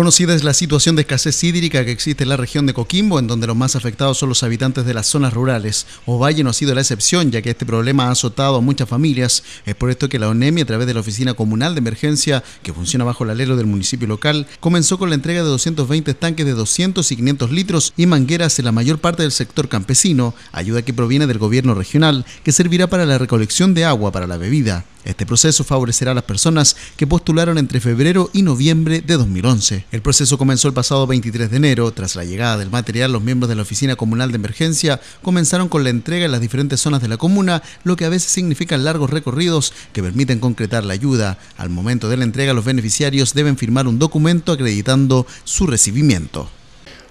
Conocida es la situación de escasez hídrica que existe en la región de Coquimbo, en donde los más afectados son los habitantes de las zonas rurales. Ovalle no ha sido la excepción, ya que este problema ha azotado a muchas familias. Es por esto que la ONEMI, a través de la Oficina Comunal de Emergencia, que funciona bajo el alero del municipio local, comenzó con la entrega de 220 tanques de 200 y 500 litros y mangueras en la mayor parte del sector campesino, ayuda que proviene del gobierno regional, que servirá para la recolección de agua para la bebida. Este proceso favorecerá a las personas que postularon entre febrero y noviembre de 2011. El proceso comenzó el pasado 23 de enero. Tras la llegada del material, los miembros de la Oficina Comunal de Emergencia comenzaron con la entrega en las diferentes zonas de la comuna, lo que a veces significan largos recorridos que permiten concretar la ayuda. Al momento de la entrega, los beneficiarios deben firmar un documento acreditando su recibimiento.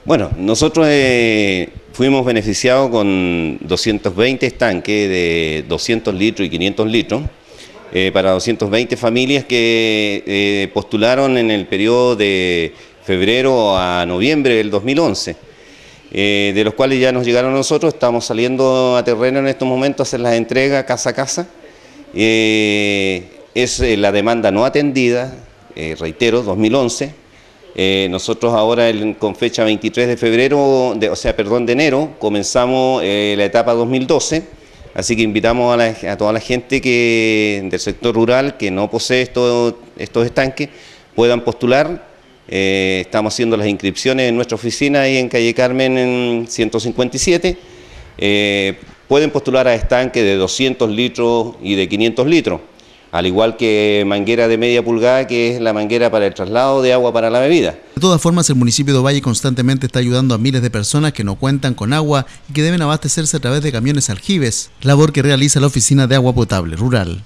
Bueno, nosotros eh, fuimos beneficiados con 220 estanques de 200 litros y 500 litros eh, para 220 familias que eh, postularon en el periodo de febrero a noviembre del 2011, eh, de los cuales ya nos llegaron nosotros, estamos saliendo a terreno en estos momentos a hacer las entregas casa a casa. es la demanda no atendida, reitero, 2011. nosotros ahora con fecha 23 de febrero, o sea, perdón, de enero, comenzamos la etapa 2012 Así que invitamos a, toda la gente que, del sector rural que no posee estos estanques puedan postular. Eh, estamos haciendo las inscripciones en nuestra oficina ahí en calle Carmen en 157. Eh, pueden postular a estanques de 200 litros y de 500 litros al igual que manguera de media pulgada, que es la manguera para el traslado de agua para la bebida. De todas formas, el municipio de Ovalle constantemente está ayudando a miles de personas que no cuentan con agua y que deben abastecerse a través de camiones aljibes, labor que realiza la Oficina de Agua Potable Rural.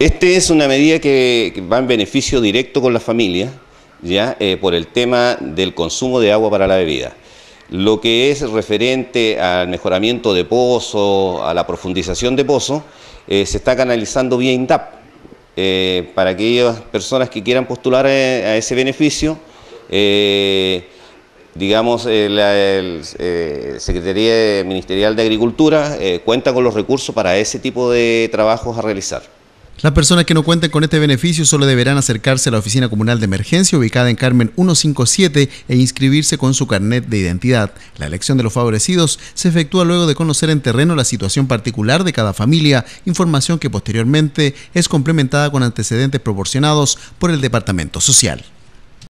Este es una medida que va en beneficio directo con la familia, ya eh, por el tema del consumo de agua para la bebida. Lo que es referente al mejoramiento de pozo, a la profundización de pozo, eh, se está canalizando vía INDAP, eh, para aquellas personas que quieran postular eh, a, ese beneficio, eh, digamos, la Secretaría Ministerial de Agricultura cuenta con los recursos para ese tipo de trabajos a realizar. Las personas que no cuenten con este beneficio solo deberán acercarse a la Oficina Comunal de Emergencia ubicada en Carmen 157 e inscribirse con su carnet de identidad. La elección de los favorecidos se efectúa luego de conocer en terreno la situación particular de cada familia, información que posteriormente es complementada con antecedentes proporcionados por el Departamento Social.